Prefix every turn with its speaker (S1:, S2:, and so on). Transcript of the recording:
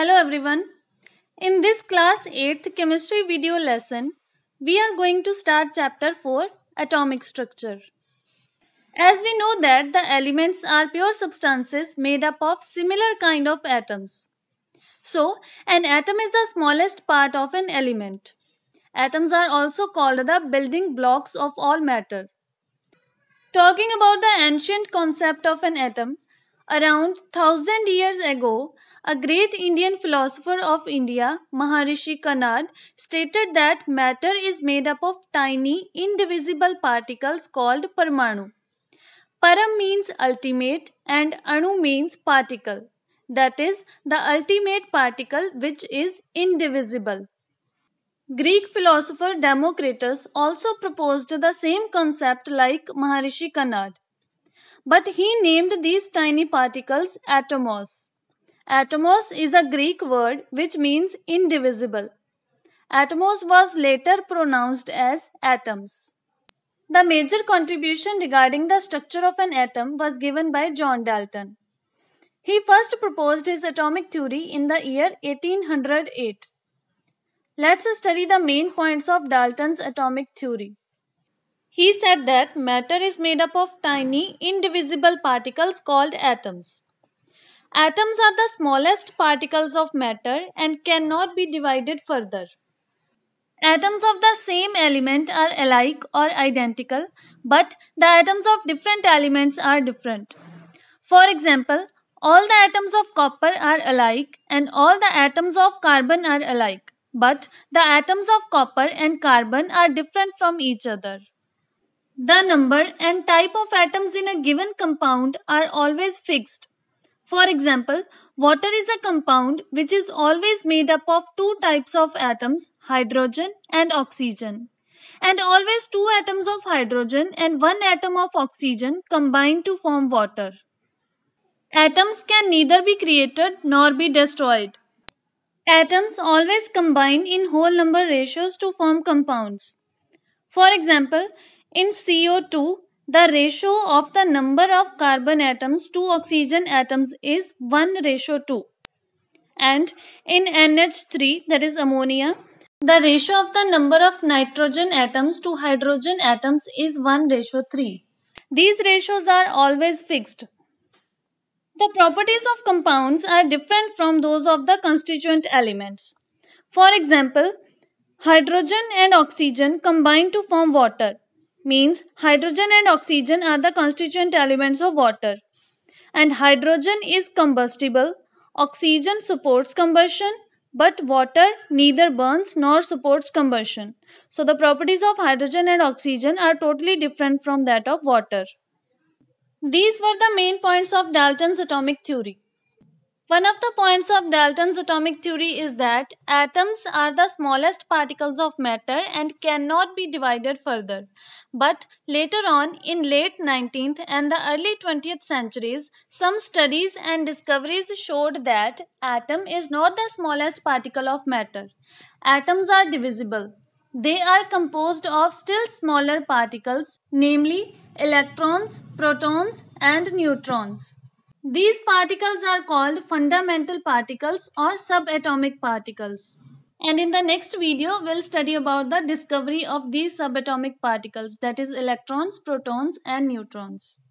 S1: Hello everyone. In this class 8th chemistry video lesson, we are going to start chapter 4 atomic structure. As we know that the elements are pure substances made up of similar kind of atoms. So, an atom is the smallest part of an element. Atoms are also called the building blocks of all matter. Talking about the ancient concept of an atom, around 1000 years ago, a great Indian philosopher of India, Maharishi Kanad, stated that matter is made up of tiny, indivisible particles called Parmanu. Param means ultimate and Anu means particle. That is, the ultimate particle which is indivisible. Greek philosopher Democritus also proposed the same concept like Maharishi Kanad. But he named these tiny particles atomos. Atomos is a Greek word which means indivisible. Atomos was later pronounced as atoms. The major contribution regarding the structure of an atom was given by John Dalton. He first proposed his atomic theory in the year 1808. Let's study the main points of Dalton's atomic theory. He said that matter is made up of tiny, indivisible particles called atoms. Atoms are the smallest particles of matter and cannot be divided further. Atoms of the same element are alike or identical, but the atoms of different elements are different. For example, all the atoms of copper are alike and all the atoms of carbon are alike, but the atoms of copper and carbon are different from each other. The number and type of atoms in a given compound are always fixed for example, water is a compound which is always made up of two types of atoms, hydrogen and oxygen. And always two atoms of hydrogen and one atom of oxygen combine to form water. Atoms can neither be created nor be destroyed. Atoms always combine in whole number ratios to form compounds. For example, in CO2, the ratio of the number of carbon atoms to oxygen atoms is 1 ratio 2. And in NH3, that is ammonia, the ratio of the number of nitrogen atoms to hydrogen atoms is 1 ratio 3. These ratios are always fixed. The properties of compounds are different from those of the constituent elements. For example, hydrogen and oxygen combine to form water means hydrogen and oxygen are the constituent elements of water. And hydrogen is combustible. Oxygen supports combustion, but water neither burns nor supports combustion. So the properties of hydrogen and oxygen are totally different from that of water. These were the main points of Dalton's atomic theory. One of the points of Dalton's atomic theory is that atoms are the smallest particles of matter and cannot be divided further. But later on, in late 19th and the early 20th centuries, some studies and discoveries showed that atom is not the smallest particle of matter. Atoms are divisible. They are composed of still smaller particles, namely electrons, protons, and neutrons. These particles are called fundamental particles or subatomic particles. And in the next video, we'll study about the discovery of these subatomic particles that is electrons, protons and neutrons.